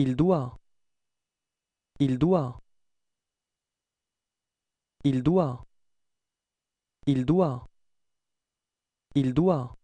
Il doit. Il doit. Il doit. Il doit. Il doit.